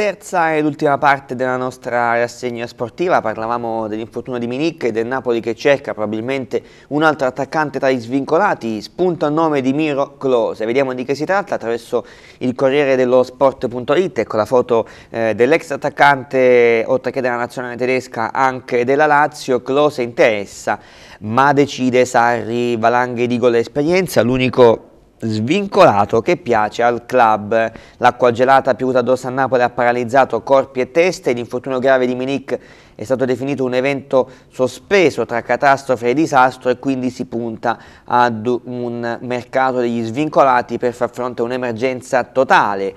Terza ed ultima parte della nostra rassegna sportiva, parlavamo dell'infortunio di Minic e del Napoli che cerca probabilmente un altro attaccante tra gli svincolati, spunta il nome di Miro Close, vediamo di che si tratta attraverso il Corriere dello Sport.it, ecco la foto eh, dell'ex attaccante oltre che della nazionale tedesca anche della Lazio, Close interessa ma decide Sarri, valanghe di gol e esperienza, l'unico svincolato che piace al club. L'acqua gelata piovuta addosso a Napoli ha paralizzato corpi e teste. L'infortunio grave di Milik è stato definito un evento sospeso tra catastrofe e disastro e quindi si punta ad un mercato degli svincolati per far fronte a un'emergenza totale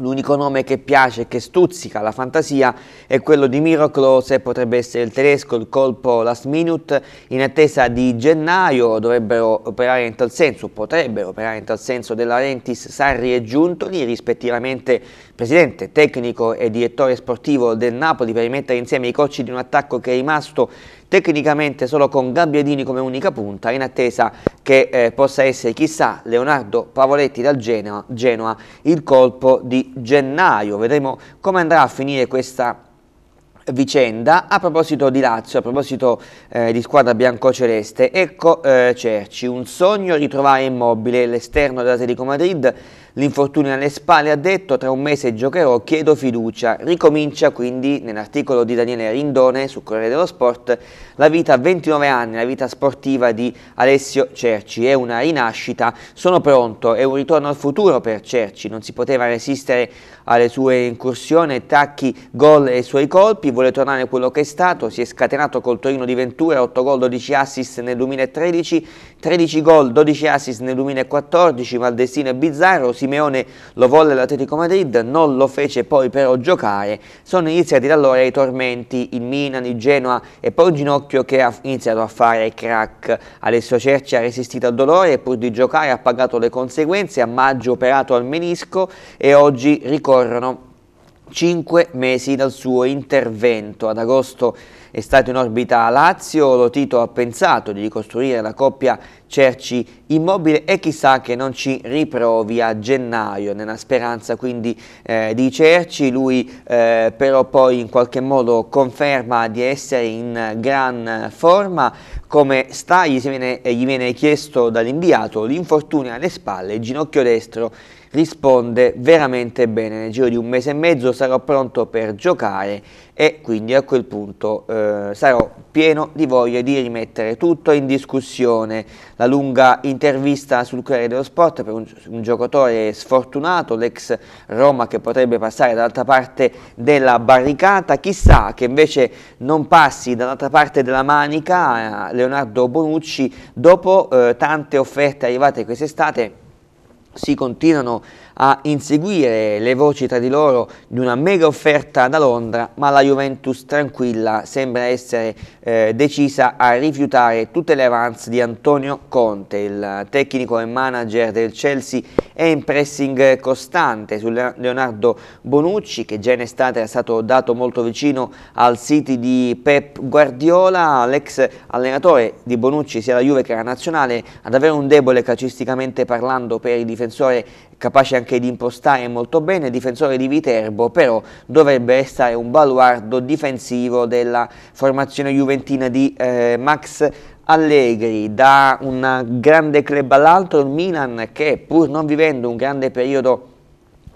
L'unico nome che piace e che stuzzica la fantasia è quello di Miro Klose, potrebbe essere il tedesco, il colpo last minute, in attesa di gennaio dovrebbero operare in tal senso, potrebbero operare in tal senso della Rentis, Sarri e Giuntoli, rispettivamente presidente, tecnico e direttore sportivo del Napoli per rimettere insieme i cocci di un attacco che è rimasto tecnicamente solo con Gabbiadini come unica punta in attesa che eh, possa essere chissà Leonardo Pavoletti dal Genoa, Genoa il colpo di gennaio. Vedremo come andrà a finire questa vicenda. A proposito di Lazio, a proposito eh, di squadra biancoceleste, ecco eh, Cerci, un sogno ritrovare immobile l'esterno della dell'Atletico Madrid L'infortunio alle spalle ha detto tra un mese giocherò, chiedo fiducia. Ricomincia quindi nell'articolo di Daniele Rindone su Corriere dello Sport la vita a 29 anni, la vita sportiva di Alessio Cerci. È una rinascita, sono pronto, è un ritorno al futuro per Cerci. Non si poteva resistere alle sue incursioni, tacchi, gol e suoi colpi. Vuole tornare quello che è stato, si è scatenato col Torino di Ventura, 8 gol, 12 assist nel 2013. 13 gol, 12 assist nel 2014, ma il destino è Bizzarro, Simeone lo volle all'Atletico Madrid, non lo fece poi però giocare, sono iniziati da allora i tormenti, in Milan, in Genoa e poi un Ginocchio che ha iniziato a fare crack, Alessio Cerci ha resistito al dolore e pur di giocare ha pagato le conseguenze, a maggio operato al menisco e oggi ricorrono 5 mesi dal suo intervento, ad agosto è stato in orbita a Lazio, Lotito ha pensato di ricostruire la coppia Cerci Immobile e chissà che non ci riprovi a gennaio, nella speranza quindi eh, di Cerci, lui eh, però poi in qualche modo conferma di essere in gran forma, come sta gli viene, eh, gli viene chiesto dall'inviato l'infortunio alle spalle, ginocchio destro risponde veramente bene, nel giro di un mese e mezzo sarò pronto per giocare e quindi a quel punto eh, eh, sarò pieno di voglia di rimettere tutto in discussione. La lunga intervista sul Corriere dello Sport per un, un giocatore sfortunato, l'ex Roma che potrebbe passare dall'altra parte della barricata, chissà che invece non passi dall'altra parte della manica eh, Leonardo Bonucci dopo eh, tante offerte arrivate quest'estate si continuano a a inseguire le voci tra di loro di una mega offerta da Londra, ma la Juventus tranquilla sembra essere eh, decisa a rifiutare tutte le avance di Antonio Conte, il tecnico e manager del Chelsea è in pressing costante su Leonardo Bonucci che già in estate è stato dato molto vicino al City di Pep Guardiola, l'ex allenatore di Bonucci sia la Juve che la Nazionale ad avere un debole calcisticamente parlando per il difensore capace anche cerca di impostare molto bene, il difensore di Viterbo però dovrebbe essere un baluardo difensivo della formazione juventina di eh, Max Allegri da un grande club all'altro, il Milan che pur non vivendo un grande periodo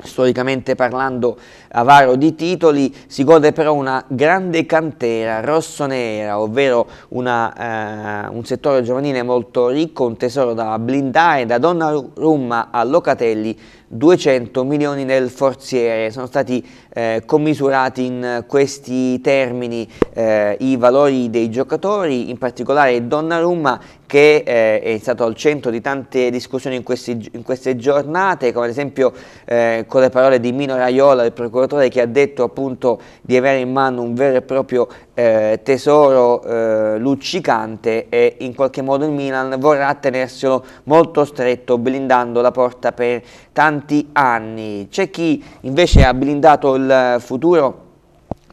storicamente parlando avaro di titoli, si gode però una grande cantera rossonera, ovvero una, eh, un settore giovanile molto ricco, un tesoro da blindare, da Donna Rumma a Locatelli, 200 milioni nel forziere, sono stati eh, commisurati in questi termini eh, i valori dei giocatori, in particolare Donna Rumma che eh, è stato al centro di tante discussioni in, questi, in queste giornate, come ad esempio eh, con le parole di Mino Raiola, il procuratore che ha detto appunto di avere in mano un vero e proprio eh, tesoro eh, luccicante e in qualche modo il Milan vorrà tenerselo molto stretto blindando la porta per tanti anni. C'è chi invece ha blindato il futuro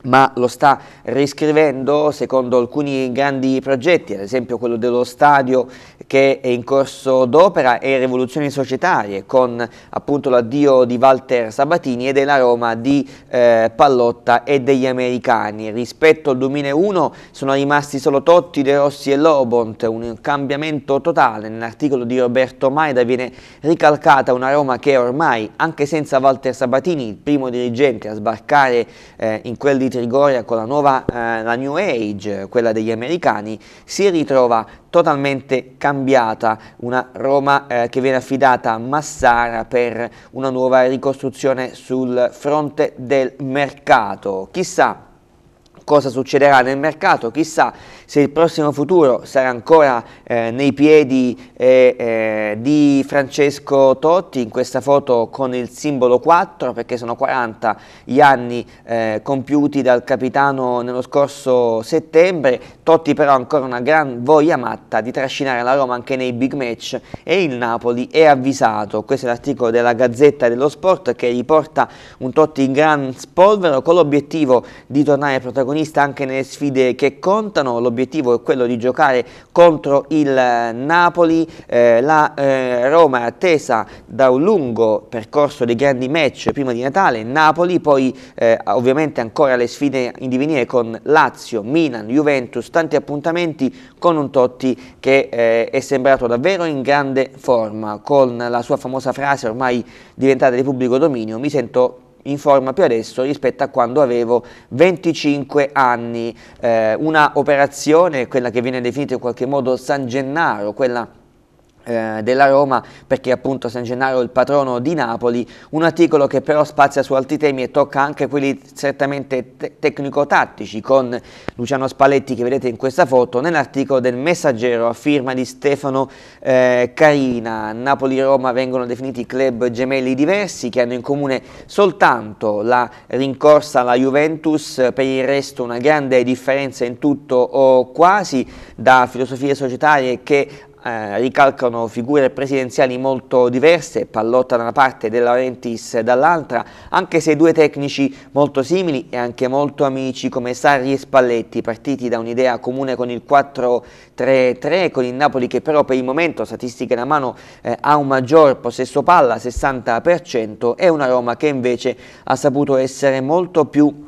ma lo sta riscrivendo secondo alcuni grandi progetti, ad esempio quello dello stadio che è in corso d'opera e Rivoluzioni Societarie con appunto l'addio di Walter Sabatini ed è la Roma di eh, Pallotta e degli americani. Rispetto al 2001 sono rimasti solo Totti, De Rossi e Lobont, un cambiamento totale. Nell'articolo di Roberto Maida viene ricalcata una Roma che ormai, anche senza Walter Sabatini, il primo dirigente a sbarcare eh, in quel di Trigoria con la nuova eh, la New Age, quella degli americani, si ritrova totalmente cambiata, una Roma eh, che viene affidata a Massara per una nuova ricostruzione sul fronte del mercato. Chissà cosa succederà nel mercato, chissà se il prossimo futuro sarà ancora eh, nei piedi eh, eh, di Francesco Totti in questa foto con il simbolo 4 perché sono 40 gli anni eh, compiuti dal capitano nello scorso settembre, Totti però ha ancora una gran voglia matta di trascinare la Roma anche nei big match e il Napoli è avvisato. Questo è l'articolo della Gazzetta dello Sport che riporta un Totti in gran spolvero con l'obiettivo di tornare protagonista anche nelle sfide che contano. L'obiettivo è quello di giocare contro il eh, Napoli. Eh, la eh, Roma è attesa da un lungo percorso di grandi match prima di Natale, Napoli, poi eh, ovviamente ancora le sfide in divenire con Lazio, Milan, Juventus, importanti appuntamenti con un Totti che eh, è sembrato davvero in grande forma, con la sua famosa frase ormai diventata di pubblico dominio, mi sento in forma più adesso rispetto a quando avevo 25 anni, eh, una operazione, quella che viene definita in qualche modo San Gennaro, quella eh, della Roma perché appunto San Gennaro è il patrono di Napoli, un articolo che però spazia su altri temi e tocca anche quelli certamente te tecnico-tattici con Luciano Spalletti che vedete in questa foto, nell'articolo del Messaggero a firma di Stefano eh, Carina, Napoli e Roma vengono definiti club gemelli diversi che hanno in comune soltanto la rincorsa alla Juventus, per il resto una grande differenza in tutto o quasi da filosofie societarie che eh, ricalcano figure presidenziali molto diverse, Pallotta da una parte e De Laurentiis dall'altra, anche se due tecnici molto simili e anche molto amici come Sarri e Spalletti, partiti da un'idea comune con il 4-3-3, con il Napoli che però per il momento, statistiche da mano, eh, ha un maggior possesso palla, 60%, e una Roma che invece ha saputo essere molto più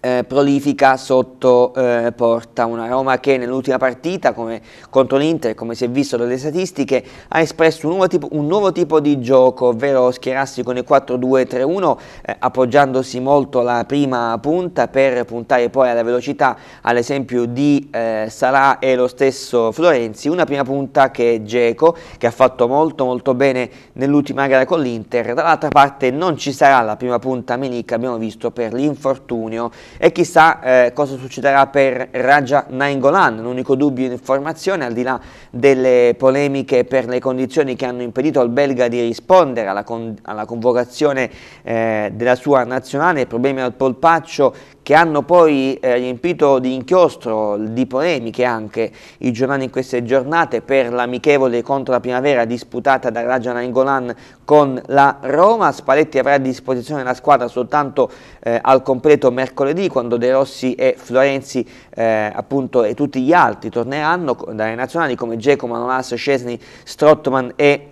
eh, prolifica sotto eh, porta, una Roma che nell'ultima partita come, contro l'Inter, come si è visto dalle statistiche, ha espresso un nuovo tipo, un nuovo tipo di gioco, ovvero schierarsi con il 4-2-3-1 eh, appoggiandosi molto alla prima punta per puntare poi alla velocità all'esempio di eh, Salà e lo stesso Florenzi, una prima punta che è Geco che ha fatto molto molto bene nell'ultima gara con l'Inter, dall'altra parte non ci sarà la prima punta Menica, abbiamo visto per l'infortunio e chissà eh, cosa succederà per Raja Nainggolan, l'unico dubbio in formazione al di là delle polemiche per le condizioni che hanno impedito al belga di rispondere alla, con alla convocazione eh, della sua nazionale, problemi al polpaccio che hanno poi riempito eh, di inchiostro, di polemiche anche i giornali in queste giornate per l'amichevole contro la primavera disputata da Raja Nainggolan con la Roma. Spalletti avrà a disposizione la squadra soltanto eh, al completo mercoledì quando De Rossi e Florenzi eh, appunto e tutti gli altri torneranno dalle nazionali come Geco, Manolas, Scesni, Strottman e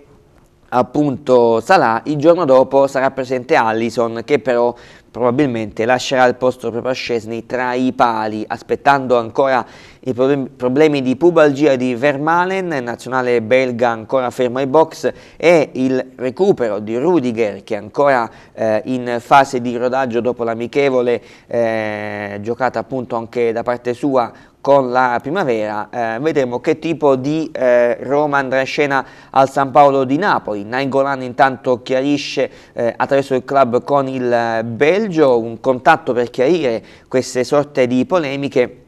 appunto Salah, il giorno dopo sarà presente Allison che però probabilmente lascerà il posto proprio a Scesni tra i pali, aspettando ancora i problemi di pubalgia di Vermalen, nazionale belga ancora fermo ai box, e il recupero di Rudiger che è ancora eh, in fase di rodaggio dopo l'amichevole eh, giocata appunto anche da parte sua con la primavera eh, vedremo che tipo di eh, Roma andrà in scena al San Paolo di Napoli. Nainggolan intanto chiarisce eh, attraverso il club con il eh, Belgio un contatto per chiarire queste sorte di polemiche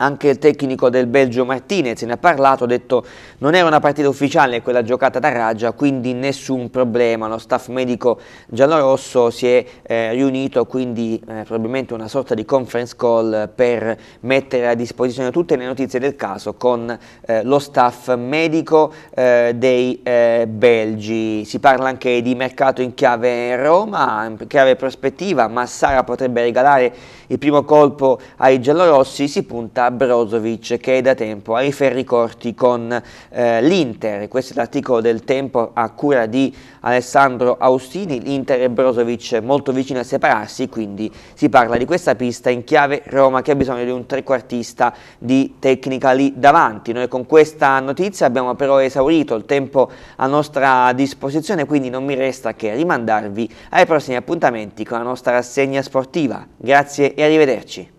anche il tecnico del Belgio Martinez ne ha parlato, ha detto non era una partita ufficiale quella giocata da Raggia, quindi nessun problema. Lo staff medico giallorosso si è eh, riunito, quindi eh, probabilmente una sorta di conference call per mettere a disposizione tutte le notizie del caso con eh, lo staff medico eh, dei eh, belgi. Si parla anche di mercato in chiave Roma, in chiave prospettiva, Massara potrebbe regalare il primo colpo ai giallorossi, si punta Brozovic che è da tempo ai ferri corti con eh, l'Inter. Questo è l'articolo del tempo a cura di Alessandro Austini. L'Inter e Brozovic molto vicini a separarsi, quindi si parla di questa pista in chiave Roma che ha bisogno di un trequartista di tecnica lì davanti. Noi con questa notizia abbiamo però esaurito il tempo a nostra disposizione, quindi non mi resta che rimandarvi ai prossimi appuntamenti con la nostra rassegna sportiva. Grazie e arrivederci.